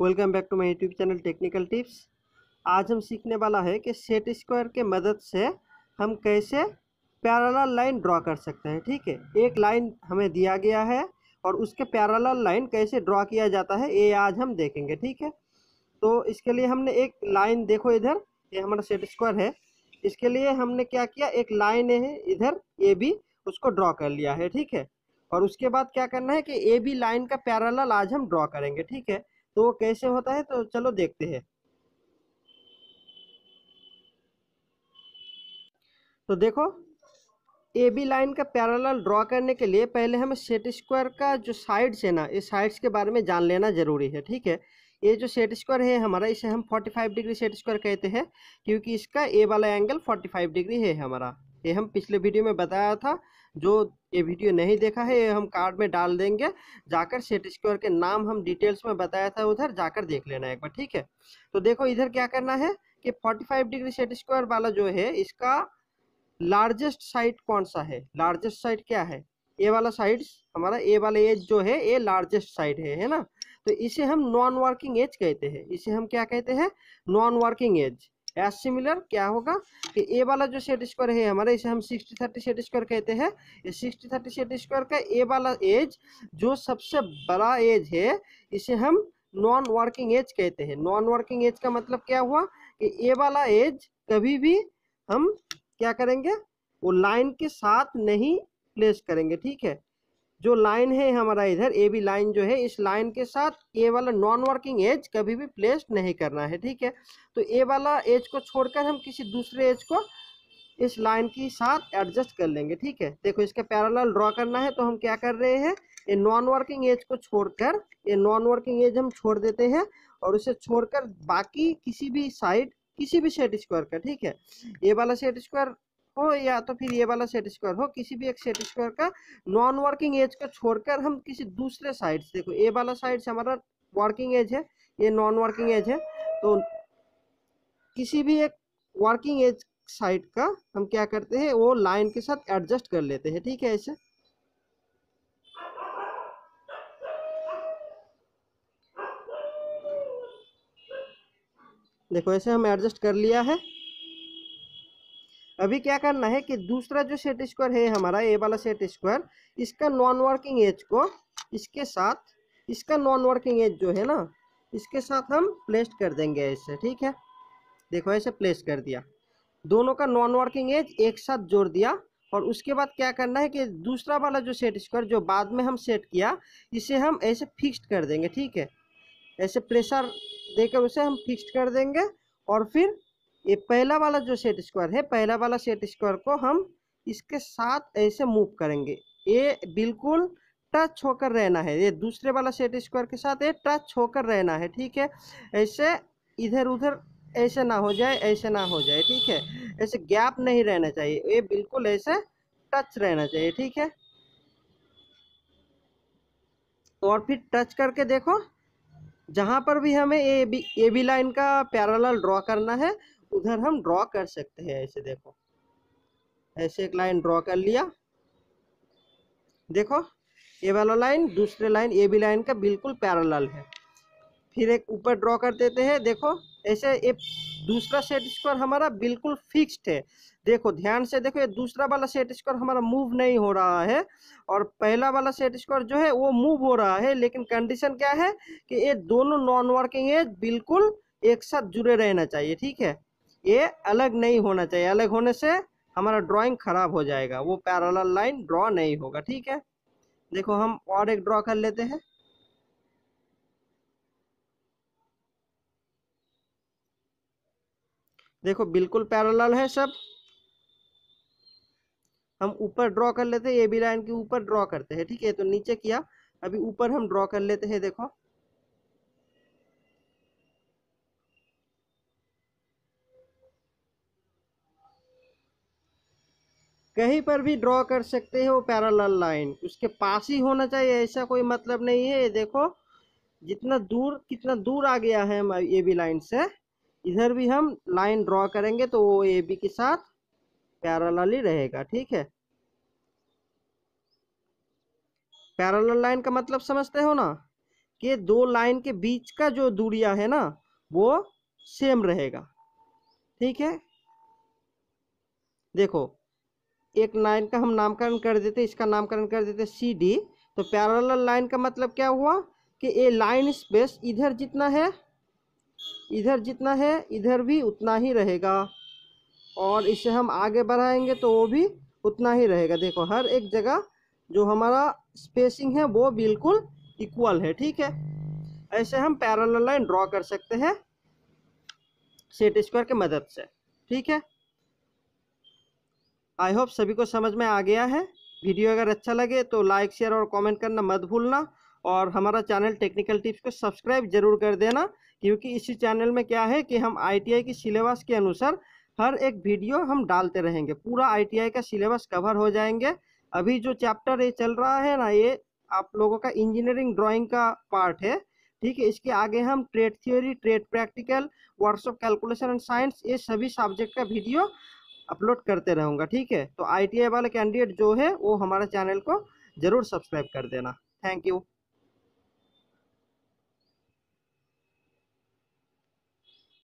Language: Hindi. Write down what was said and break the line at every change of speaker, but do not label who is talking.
welcome back to my YouTube channel technical tips आज हम सीखने वाला है कि सेट स्क्वायर के मदद से हम कैसे पैरेलल लाइन ड्रॉ कर सकते हैं ठीक है एक लाइन हमें दिया गया है और उसके पैरेलल लाइन कैसे ड्रॉ किया जाता है ये आज हम देखेंगे ठीक है तो इसके लिए हमने एक लाइन देखो इधर ये हमारा सेट स्क्वायर है इसके लिए हमने क्या किया एक लाइन है इधर ए बी उसको ड्रॉ कर लिया है ठीक है और उसके बाद क्या करना है कि ए बी लाइन का पैरेलल आज हम ड्रॉ करेंगे ठीक है तो कैसे होता है तो चलो देखते हैं तो देखो ए बी लाइन का पैरेलल ड्रॉ करने के लिए पहले हमें सेट स्क्वायर का जो साइड्स है ना इस साइड्स के बारे में जान लेना जरूरी है ठीक है ये जो सेट स्क्वायर है हमारा इसे हम 45 डिग्री सेट स्क्वायर कहते हैं क्योंकि इसका ए वाला एंगल 45 डिग्री है हमारा ये हम पिछले वीडियो में बताया था जो ये वीडियो नहीं देखा है ये हम कार्ड में डाल देंगे जाकर सेट स्क्वायर के नाम हम डिटेल्स में बताया था उधर जाकर देख लेना एक बार ठीक है तो देखो इधर क्या करना है कि 45 डिग्री सेट स्क्वायर वाला जो है इसका लार्जेस्ट साइड कौन सा है लार्जेस्ट साइड क्या है ए वाला साइड हमारा ए वाला एज जो है ए लार्जेस्ट साइड है है ना तो इसे हम नॉन वर्किंग एज कहते हैं इसे हम क्या कहते हैं non working edge as similar क्या होगा कि ए वाला जो सेट स्क्वायर है हमारा इसे हम सिक्सटी थर्टी सेट स्क्वायर कहते हैं ये सिक्सटी थर्टी सेट स्क्वायर का ए वाला एज जो सबसे बड़ा एज है इसे हम नॉन वर्किंग एज कहते हैं नॉन वर्किंग एज का मतलब क्या हुआ कि ए वाला एज कभी भी हम क्या करेंगे वो लाइन के साथ नहीं प्लेस करेंगे ठीक है जो लाइन है हमारा इधर ए बी लाइन जो है इस लाइन के साथ ए वाला नॉन वर्किंग एज कभी भी प्लेस नहीं करना है ठीक है तो ए वाला एज को छोड़कर हम किसी दूसरे एज को इस लाइन के साथ एडजस्ट कर लेंगे ठीक है देखो इसके पैराल ड्रॉ करना है तो हम क्या कर रहे हैं ये नॉन वर्किंग एज को छोड़कर ये नॉन वर्किंग एज हम छोड़ देते हैं और उसे छोड़कर बाकी किसी भी साइड किसी भी सेट स्क्वायर का ठीक है ए वाला सेट स्क्वायर हो या तो फिर ये वाला सेट स्क्वायर हो किसी भी एक सेट स्क्वायर का नॉन वर्किंग एज को छोड़कर हम किसी दूसरे साइड से देखो ए वाला साइड से हमारा वर्किंग एज है ये नॉन वर्किंग एज है तो किसी भी एक वर्किंग एज साइड का हम क्या करते हैं वो लाइन के साथ एडजस्ट कर लेते हैं ठीक है ऐसे देखो ऐसे हम एडजस्ट कर लिया है अभी क्या करना है कि दूसरा जो सेट स्क्वायर है हमारा ए वाला सेट स्क्वायर इसका नॉन वर्किंग एज को इसके साथ इसका नॉन वर्किंग एज जो है ना इसके साथ हम प्लेस कर देंगे ऐसे ठीक है देखो ऐसे प्लेस कर दिया दोनों का नॉन वर्किंग एज एक साथ जोड़ दिया और उसके बाद क्या करना है कि दूसरा वाला जो सेट स्क्वायर जो बाद में हम सेट किया इसे हम ऐसे फिक्स्ड कर देंगे ठीक है ऐसे प्रेशर देकर उसे हम फिक्स्ड कर देंगे और फिर ये पहला वाला जो सेट स्क्वायर है पहला वाला सेट स्क्वायर को हम इसके साथ ऐसे मूव करेंगे ये बिल्कुल टच होकर रहना है ये दूसरे वाला सेट स्क्वायर के साथ ये टच होकर रहना है ठीक है ऐसे इधर उधर ऐसे ना हो जाए ऐसे ना हो जाए ठीक है ऐसे गैप नहीं रहना चाहिए ये बिल्कुल ऐसे टच रहना चाहिए ठीक है और फिर टच करके देखो जहाँ पर भी हमें A B A B line का पैरेलल ड्रॉ करना है उधर हम ड्रॉ कर सकते हैं ऐसे देखो ऐसे एक लाइन ड्रॉ कर लिया देखो ये वाला लाइन दूसरे लाइन ए बी लाइन का बिल्कुल पैरेलल है फिर एक ऊपर ड्रॉ कर देते हैं देखो ऐसे ये दूसरा सेट स्क्वायर हमारा बिल्कुल फिक्स्ड है देखो ध्यान से देखो ये दूसरा वाला सेट स्क्वायर हमारा मूव नहीं हो रहा है और पहला वाला सेट स्क्वायर जो है वो मूव हो रहा है लेकिन कंडीशन क्या है कि ये दोनों नॉन वर्किंग एज बिल्कुल एक साथ जुड़े रहना चाहिए ठीक है ये अलग नहीं होना चाहिए अलग होने से हमारा ड्राइंग खराब हो जाएगा वो पैरल लाइन ड्रॉ नहीं होगा ठीक है देखो हम और एक ड्रॉ कर लेते हैं देखो बिल्कुल पैरल है सब हम ऊपर ड्रॉ कर लेते हैं ये भी लाइन के ऊपर ड्रॉ करते हैं ठीक है तो नीचे किया अभी ऊपर हम ड्रॉ कर लेते हैं देखो कहीं पर भी ड्रॉ कर सकते हो पैरल लाइन उसके पास ही होना चाहिए ऐसा कोई मतलब नहीं है ये देखो जितना दूर कितना दूर आ गया है ए बी लाइन से इधर भी हम लाइन ड्रॉ करेंगे तो वो ए बी के साथ पैरल ही रहेगा ठीक है पैरल लाइन का मतलब समझते हो ना कि दो लाइन के बीच का जो दूरिया है ना वो सेम रहेगा ठीक है देखो एक लाइन का हम नामकरण कर देते इसका नामकरण कर देते सी डी तो पैरल लाइन का मतलब क्या हुआ कि ये लाइन स्पेस इधर जितना है इधर जितना है इधर भी उतना ही रहेगा और इसे हम आगे बढ़ाएंगे तो वो भी उतना ही रहेगा देखो हर एक जगह जो हमारा स्पेसिंग है वो बिल्कुल इक्वल है ठीक है ऐसे हम पैरल लाइन ड्रॉ कर सकते हैं सेट स्क्वायर की मदद से ठीक है आई होप सभी को समझ में आ गया है वीडियो अगर अच्छा लगे तो लाइक शेयर और कमेंट करना मत भूलना और हमारा चैनल टेक्निकल टिप्स को सब्सक्राइब जरूर कर देना क्योंकि इसी चैनल में क्या है कि हम आईटीआई की सिलेबस के अनुसार हर एक वीडियो हम डालते रहेंगे पूरा आईटीआई का सिलेबस कवर हो जाएंगे अभी जो चैप्टर ये चल रहा है ना ये आप लोगों का इंजीनियरिंग ड्राॅइंग का पार्ट है ठीक है इसके आगे हम trade theory trade practical workshop calculation and science ये सभी सब्जेक्ट का वीडियो अपलोड करते रहूँगा ठीक है तो आई वाला कैंडिडेट जो है वो हमारे चैनल को ज़रूर सब्सक्राइब कर देना थैंक यू